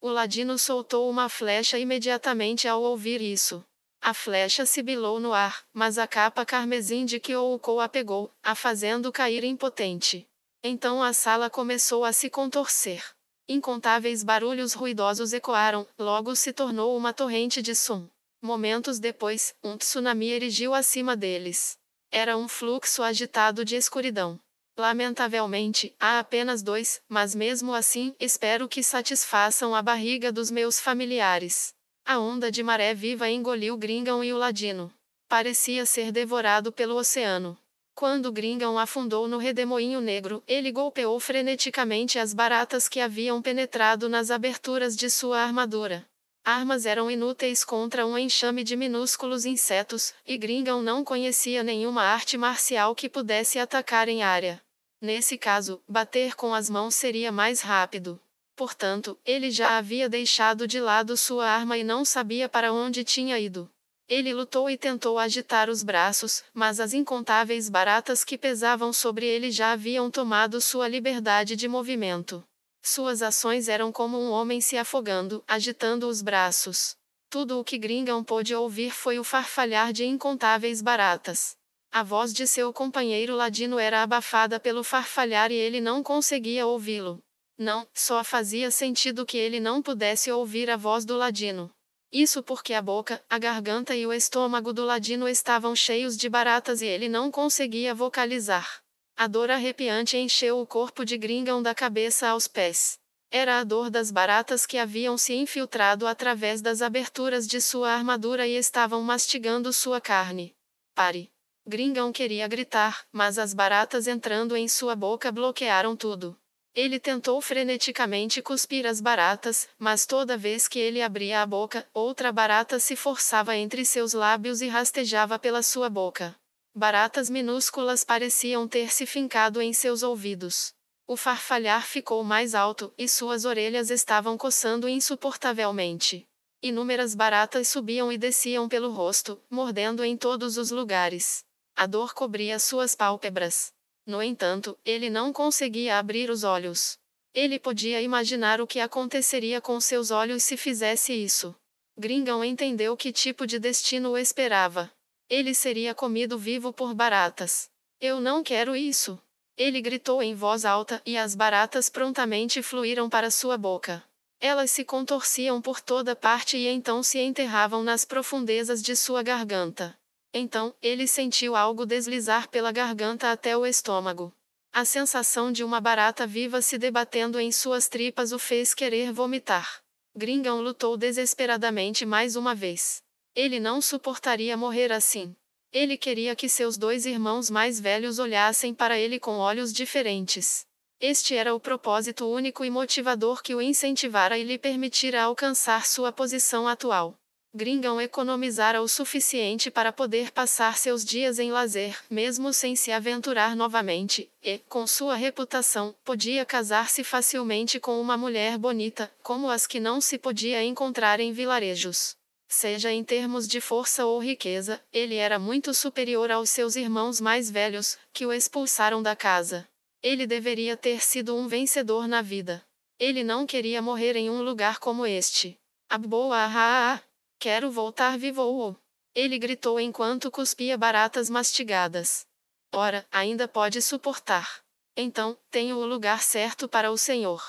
O ladino soltou uma flecha imediatamente ao ouvir isso. A flecha sibilou no ar, mas a capa carmesim de que Ouko a pegou, a fazendo cair impotente. Então a sala começou a se contorcer. Incontáveis barulhos ruidosos ecoaram, logo se tornou uma torrente de som. Momentos depois, um tsunami erigiu acima deles. Era um fluxo agitado de escuridão. Lamentavelmente, há apenas dois, mas mesmo assim, espero que satisfaçam a barriga dos meus familiares. A onda de maré viva engoliu Gringão e o ladino. Parecia ser devorado pelo oceano. Quando Gringão afundou no redemoinho negro, ele golpeou freneticamente as baratas que haviam penetrado nas aberturas de sua armadura. Armas eram inúteis contra um enxame de minúsculos insetos, e Gringão não conhecia nenhuma arte marcial que pudesse atacar em área. Nesse caso, bater com as mãos seria mais rápido. Portanto, ele já havia deixado de lado sua arma e não sabia para onde tinha ido. Ele lutou e tentou agitar os braços, mas as incontáveis baratas que pesavam sobre ele já haviam tomado sua liberdade de movimento. Suas ações eram como um homem se afogando, agitando os braços. Tudo o que Gringam pôde ouvir foi o farfalhar de incontáveis baratas. A voz de seu companheiro ladino era abafada pelo farfalhar e ele não conseguia ouvi-lo. Não, só fazia sentido que ele não pudesse ouvir a voz do ladino. Isso porque a boca, a garganta e o estômago do ladino estavam cheios de baratas e ele não conseguia vocalizar. A dor arrepiante encheu o corpo de Gringão da cabeça aos pés. Era a dor das baratas que haviam se infiltrado através das aberturas de sua armadura e estavam mastigando sua carne. Pare. Gringão queria gritar, mas as baratas entrando em sua boca bloquearam tudo. Ele tentou freneticamente cuspir as baratas, mas toda vez que ele abria a boca, outra barata se forçava entre seus lábios e rastejava pela sua boca. Baratas minúsculas pareciam ter se fincado em seus ouvidos. O farfalhar ficou mais alto, e suas orelhas estavam coçando insuportavelmente. Inúmeras baratas subiam e desciam pelo rosto, mordendo em todos os lugares. A dor cobria suas pálpebras. No entanto, ele não conseguia abrir os olhos. Ele podia imaginar o que aconteceria com seus olhos se fizesse isso. Gringão entendeu que tipo de destino o esperava. Ele seria comido vivo por baratas. Eu não quero isso. Ele gritou em voz alta e as baratas prontamente fluíram para sua boca. Elas se contorciam por toda parte e então se enterravam nas profundezas de sua garganta. Então, ele sentiu algo deslizar pela garganta até o estômago. A sensação de uma barata viva se debatendo em suas tripas o fez querer vomitar. Gringão lutou desesperadamente mais uma vez. Ele não suportaria morrer assim. Ele queria que seus dois irmãos mais velhos olhassem para ele com olhos diferentes. Este era o propósito único e motivador que o incentivara e lhe permitira alcançar sua posição atual gringam economizara o suficiente para poder passar seus dias em lazer, mesmo sem se aventurar novamente, e, com sua reputação, podia casar-se facilmente com uma mulher bonita, como as que não se podia encontrar em vilarejos. Seja em termos de força ou riqueza, ele era muito superior aos seus irmãos mais velhos, que o expulsaram da casa. Ele deveria ter sido um vencedor na vida. Ele não queria morrer em um lugar como este. Aboa, ah, ah, ah, Quero voltar vivo! ou. Ele gritou enquanto cuspia baratas mastigadas. Ora, ainda pode suportar. Então, tenho o lugar certo para o senhor.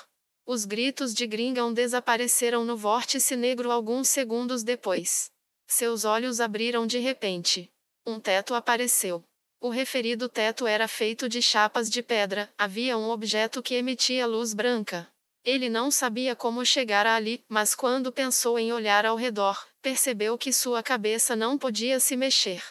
Os gritos de Gringão desapareceram no vórtice negro alguns segundos depois. Seus olhos abriram de repente. Um teto apareceu. O referido teto era feito de chapas de pedra, havia um objeto que emitia luz branca. Ele não sabia como chegar ali, mas quando pensou em olhar ao redor, percebeu que sua cabeça não podia se mexer.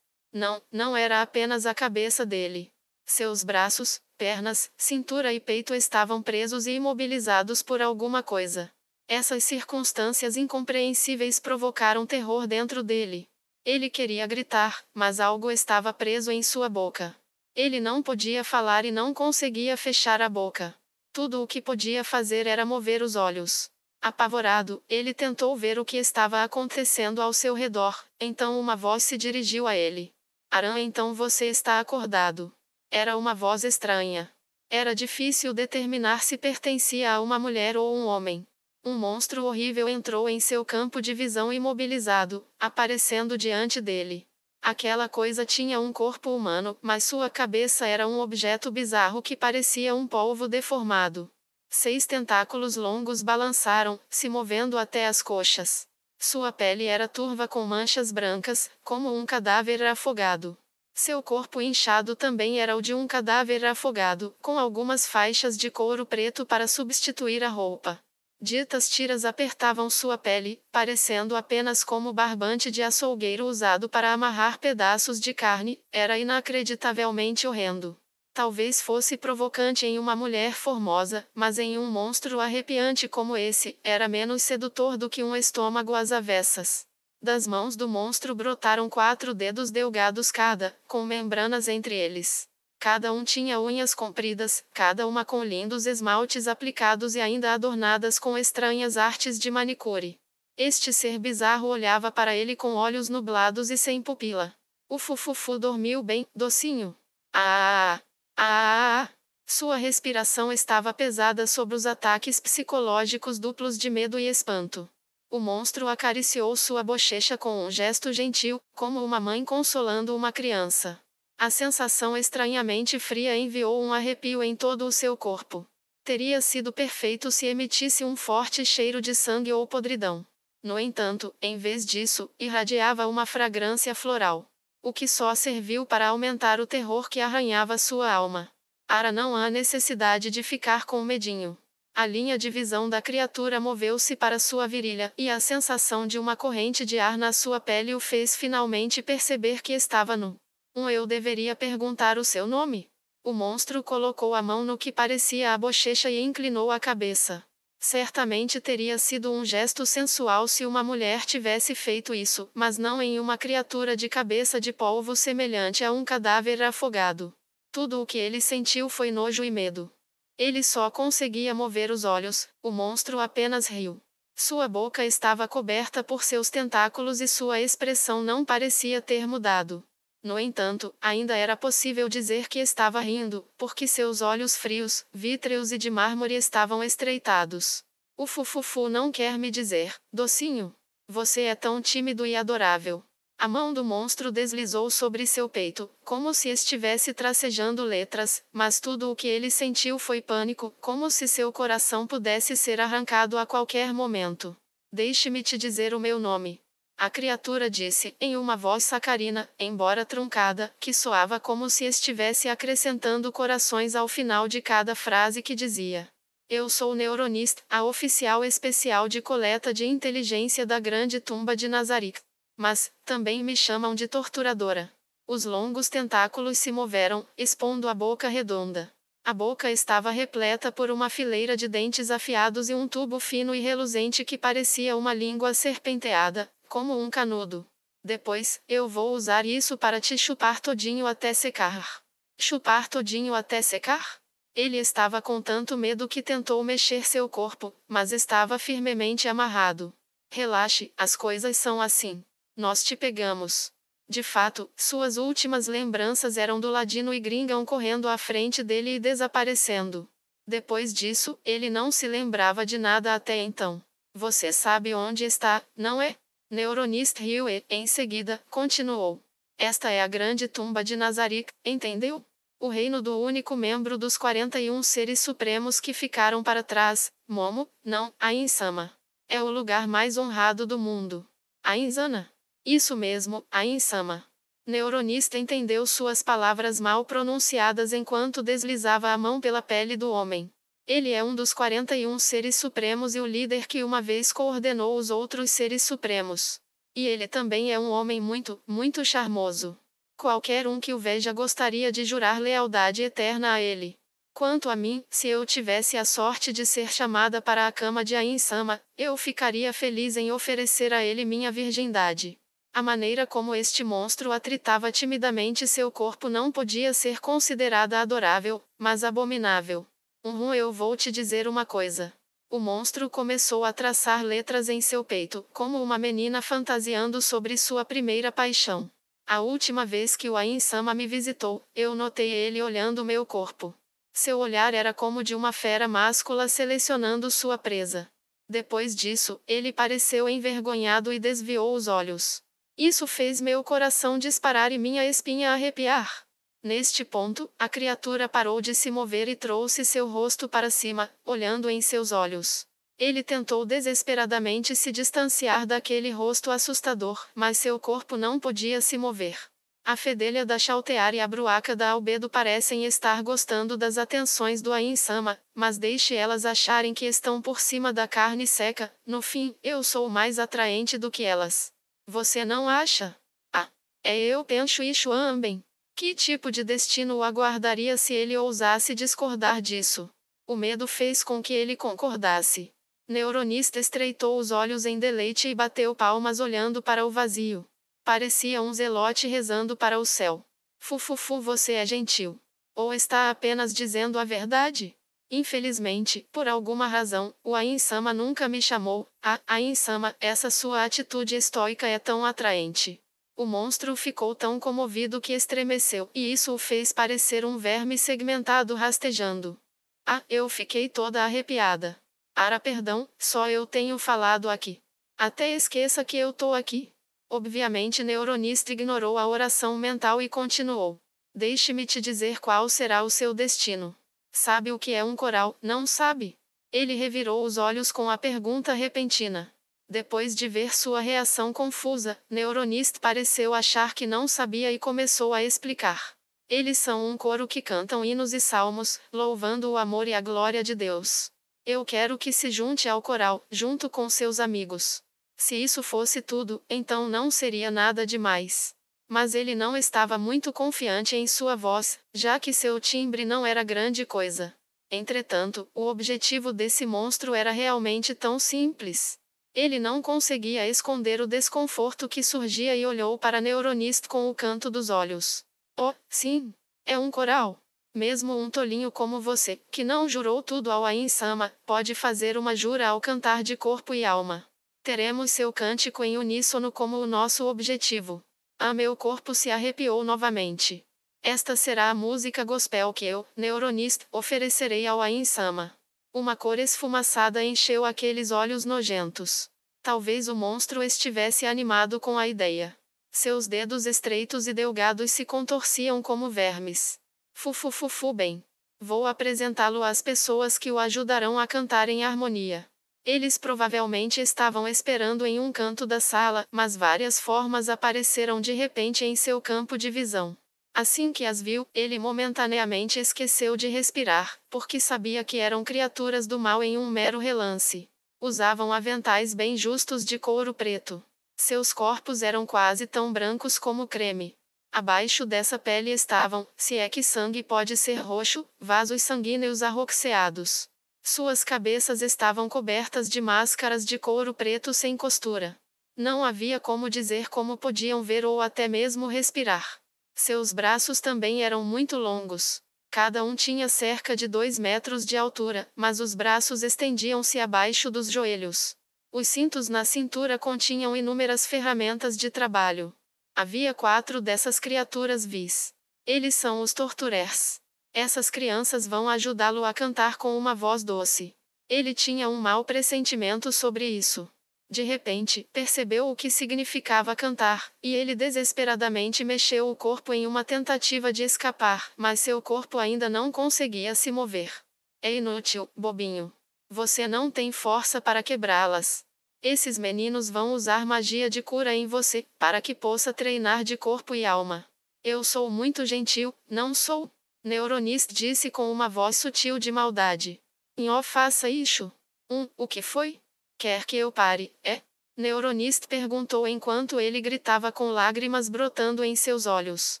Não, não era apenas a cabeça dele. Seus braços, pernas, cintura e peito estavam presos e imobilizados por alguma coisa. Essas circunstâncias incompreensíveis provocaram terror dentro dele. Ele queria gritar, mas algo estava preso em sua boca. Ele não podia falar e não conseguia fechar a boca. Tudo o que podia fazer era mover os olhos. Apavorado, ele tentou ver o que estava acontecendo ao seu redor, então uma voz se dirigiu a ele. Aran, então você está acordado. Era uma voz estranha. Era difícil determinar se pertencia a uma mulher ou um homem. Um monstro horrível entrou em seu campo de visão imobilizado, aparecendo diante dele. Aquela coisa tinha um corpo humano, mas sua cabeça era um objeto bizarro que parecia um polvo deformado. Seis tentáculos longos balançaram, se movendo até as coxas. Sua pele era turva com manchas brancas, como um cadáver afogado. Seu corpo inchado também era o de um cadáver afogado, com algumas faixas de couro preto para substituir a roupa. Ditas tiras apertavam sua pele, parecendo apenas como barbante de açougueiro usado para amarrar pedaços de carne, era inacreditavelmente horrendo. Talvez fosse provocante em uma mulher formosa, mas em um monstro arrepiante como esse, era menos sedutor do que um estômago às avessas. Das mãos do monstro brotaram quatro dedos delgados cada, com membranas entre eles. Cada um tinha unhas compridas, cada uma com lindos esmaltes aplicados e ainda adornadas com estranhas artes de manicure. Este ser bizarro olhava para ele com olhos nublados e sem pupila. O fufufu dormiu bem, docinho. Ah, ah, ah, ah. Sua respiração estava pesada sobre os ataques psicológicos duplos de medo e espanto. O monstro acariciou sua bochecha com um gesto gentil, como uma mãe consolando uma criança. A sensação estranhamente fria enviou um arrepio em todo o seu corpo. Teria sido perfeito se emitisse um forte cheiro de sangue ou podridão. No entanto, em vez disso, irradiava uma fragrância floral. O que só serviu para aumentar o terror que arranhava sua alma. Ara não há necessidade de ficar com medinho. A linha de visão da criatura moveu-se para sua virilha, e a sensação de uma corrente de ar na sua pele o fez finalmente perceber que estava nu. Um eu deveria perguntar o seu nome. O monstro colocou a mão no que parecia a bochecha e inclinou a cabeça. Certamente teria sido um gesto sensual se uma mulher tivesse feito isso, mas não em uma criatura de cabeça de polvo semelhante a um cadáver afogado. Tudo o que ele sentiu foi nojo e medo. Ele só conseguia mover os olhos, o monstro apenas riu. Sua boca estava coberta por seus tentáculos e sua expressão não parecia ter mudado. No entanto, ainda era possível dizer que estava rindo, porque seus olhos frios, vítreos e de mármore estavam estreitados. O fufufu não quer me dizer, docinho. Você é tão tímido e adorável. A mão do monstro deslizou sobre seu peito, como se estivesse tracejando letras, mas tudo o que ele sentiu foi pânico, como se seu coração pudesse ser arrancado a qualquer momento. Deixe-me te dizer o meu nome. A criatura disse, em uma voz sacarina, embora truncada, que soava como se estivesse acrescentando corações ao final de cada frase que dizia. Eu sou Neuronist, a oficial especial de coleta de inteligência da grande tumba de Nazaré. Mas, também me chamam de torturadora. Os longos tentáculos se moveram, expondo a boca redonda. A boca estava repleta por uma fileira de dentes afiados e um tubo fino e reluzente que parecia uma língua serpenteada, como um canudo. Depois, eu vou usar isso para te chupar todinho até secar. Chupar todinho até secar? Ele estava com tanto medo que tentou mexer seu corpo, mas estava firmemente amarrado. Relaxe, as coisas são assim. Nós te pegamos. De fato, suas últimas lembranças eram do ladino e gringão correndo à frente dele e desaparecendo. Depois disso, ele não se lembrava de nada até então. Você sabe onde está, não é? Neuronist riu e, em seguida, continuou. Esta é a grande tumba de Nazarick, entendeu? O reino do único membro dos 41 seres supremos que ficaram para trás, Momo, não, a Insama. É o lugar mais honrado do mundo. A Insana. Isso mesmo, a Insama. Neuronista entendeu suas palavras mal pronunciadas enquanto deslizava a mão pela pele do homem. Ele é um dos 41 seres supremos e o líder que uma vez coordenou os outros seres supremos. E ele também é um homem muito, muito charmoso. Qualquer um que o veja gostaria de jurar lealdade eterna a ele. Quanto a mim, se eu tivesse a sorte de ser chamada para a cama de Ainsama, eu ficaria feliz em oferecer a ele minha virgindade. A maneira como este monstro atritava timidamente seu corpo não podia ser considerada adorável, mas abominável. Hum, eu vou te dizer uma coisa. O monstro começou a traçar letras em seu peito, como uma menina fantasiando sobre sua primeira paixão. A última vez que o Ainsama me visitou, eu notei ele olhando meu corpo. Seu olhar era como de uma fera máscula selecionando sua presa. Depois disso, ele pareceu envergonhado e desviou os olhos. Isso fez meu coração disparar e minha espinha arrepiar. Neste ponto, a criatura parou de se mover e trouxe seu rosto para cima, olhando em seus olhos. Ele tentou desesperadamente se distanciar daquele rosto assustador, mas seu corpo não podia se mover. A fedelha da Chaltear e a bruaca da Albedo parecem estar gostando das atenções do Ainsama, mas deixe elas acharem que estão por cima da carne seca, no fim, eu sou mais atraente do que elas. Você não acha? Ah, é eu e Xuan, ambem. Que tipo de destino o aguardaria se ele ousasse discordar disso? O medo fez com que ele concordasse. Neuronista estreitou os olhos em deleite e bateu palmas olhando para o vazio. Parecia um zelote rezando para o céu. Fufufu, você é gentil. Ou está apenas dizendo a verdade? Infelizmente, por alguma razão, o Ainsama nunca me chamou. Ah, Ainsama, essa sua atitude estoica é tão atraente. O monstro ficou tão comovido que estremeceu, e isso o fez parecer um verme segmentado rastejando. Ah, eu fiquei toda arrepiada. Ara, perdão, só eu tenho falado aqui. Até esqueça que eu tô aqui. Obviamente, Neuronista ignorou a oração mental e continuou. Deixe-me te dizer qual será o seu destino. Sabe o que é um coral, não sabe? Ele revirou os olhos com a pergunta repentina. Depois de ver sua reação confusa, Neuronist pareceu achar que não sabia e começou a explicar. Eles são um coro que cantam hinos e salmos, louvando o amor e a glória de Deus. Eu quero que se junte ao coral, junto com seus amigos. Se isso fosse tudo, então não seria nada demais. Mas ele não estava muito confiante em sua voz, já que seu timbre não era grande coisa. Entretanto, o objetivo desse monstro era realmente tão simples. Ele não conseguia esconder o desconforto que surgia e olhou para Neuronist com o canto dos olhos. Oh, sim, é um coral. Mesmo um tolinho como você, que não jurou tudo ao Ainsama, pode fazer uma jura ao cantar de corpo e alma. Teremos seu cântico em uníssono como o nosso objetivo. Ah, meu corpo se arrepiou novamente. Esta será a música gospel que eu, Neuronist, oferecerei ao Ainsama. Uma cor esfumaçada encheu aqueles olhos nojentos. Talvez o monstro estivesse animado com a ideia. Seus dedos estreitos e delgados se contorciam como vermes. Fufufufu bem. Vou apresentá-lo às pessoas que o ajudarão a cantar em harmonia. Eles provavelmente estavam esperando em um canto da sala, mas várias formas apareceram de repente em seu campo de visão. Assim que as viu, ele momentaneamente esqueceu de respirar, porque sabia que eram criaturas do mal em um mero relance. Usavam aventais bem justos de couro preto. Seus corpos eram quase tão brancos como creme. Abaixo dessa pele estavam, se é que sangue pode ser roxo, vasos sanguíneos arroxeados. Suas cabeças estavam cobertas de máscaras de couro preto sem costura. Não havia como dizer como podiam ver ou até mesmo respirar. Seus braços também eram muito longos. Cada um tinha cerca de dois metros de altura, mas os braços estendiam-se abaixo dos joelhos. Os cintos na cintura continham inúmeras ferramentas de trabalho. Havia quatro dessas criaturas vis. Eles são os torturers. Essas crianças vão ajudá-lo a cantar com uma voz doce. Ele tinha um mau pressentimento sobre isso. De repente, percebeu o que significava cantar, e ele desesperadamente mexeu o corpo em uma tentativa de escapar, mas seu corpo ainda não conseguia se mover. É inútil, bobinho. Você não tem força para quebrá-las. Esses meninos vão usar magia de cura em você, para que possa treinar de corpo e alma. Eu sou muito gentil, não sou? Neuronis disse com uma voz sutil de maldade. Nho, faça isso. Um, o que foi? Quer que eu pare, é? Neuronist perguntou enquanto ele gritava com lágrimas brotando em seus olhos.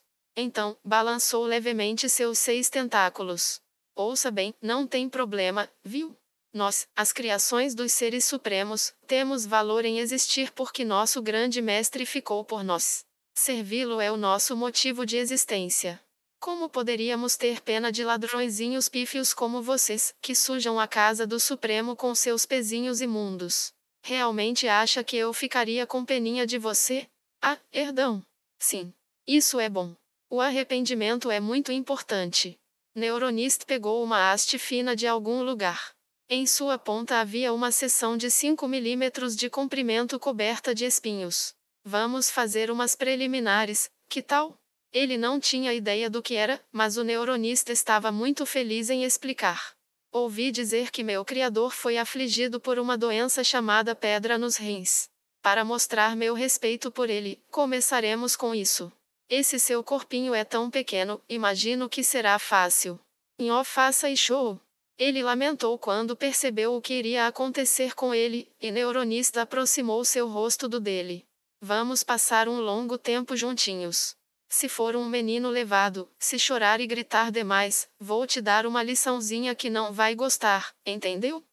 Então, balançou levemente seus seis tentáculos. Ouça bem, não tem problema, viu? Nós, as criações dos seres supremos, temos valor em existir porque nosso grande mestre ficou por nós. Servi-lo é o nosso motivo de existência. Como poderíamos ter pena de ladrõezinhos pífios como vocês, que sujam a casa do Supremo com seus pezinhos imundos? Realmente acha que eu ficaria com peninha de você? Ah, herdão. Sim. Isso é bom. O arrependimento é muito importante. Neuronist pegou uma haste fina de algum lugar. Em sua ponta havia uma seção de 5 milímetros de comprimento coberta de espinhos. Vamos fazer umas preliminares, que tal? Ele não tinha ideia do que era, mas o neuronista estava muito feliz em explicar. Ouvi dizer que meu criador foi afligido por uma doença chamada pedra nos rins. Para mostrar meu respeito por ele, começaremos com isso. Esse seu corpinho é tão pequeno, imagino que será fácil. Nho faça e show. Ele lamentou quando percebeu o que iria acontecer com ele, e neuronista aproximou seu rosto do dele. Vamos passar um longo tempo juntinhos. Se for um menino levado, se chorar e gritar demais, vou te dar uma liçãozinha que não vai gostar, entendeu?